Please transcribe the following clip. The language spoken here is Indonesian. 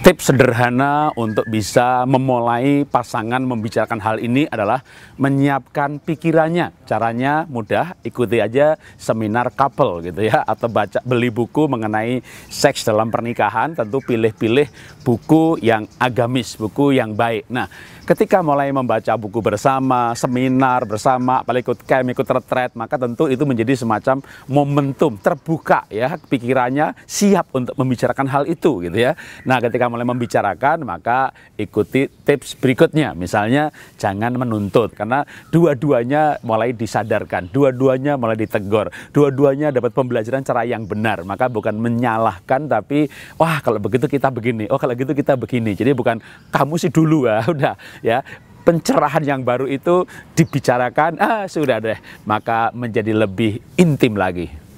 Tips sederhana untuk bisa memulai pasangan membicarakan hal ini adalah menyiapkan pikirannya. Caranya mudah, ikuti aja seminar couple gitu ya atau baca beli buku mengenai seks dalam pernikahan, tentu pilih-pilih buku yang agamis, buku yang baik. Nah, ketika mulai membaca buku bersama, seminar bersama, apalagi ikut camp, ikut retret, maka tentu itu menjadi semacam momentum terbuka ya pikirannya siap untuk membicarakan hal itu gitu ya. Nah, ketika mulai membicarakan, maka ikuti tips berikutnya. Misalnya jangan menuntut karena dua-duanya mulai disadarkan, dua-duanya mulai ditegur, dua-duanya dapat pembelajaran cara yang benar. Maka bukan menyalahkan tapi wah kalau begitu kita begini, oh kalau gitu kita begini. Jadi bukan kamu sih dulu ya, udah ya pencerahan yang baru itu dibicarakan, ah sudah deh, maka menjadi lebih intim lagi.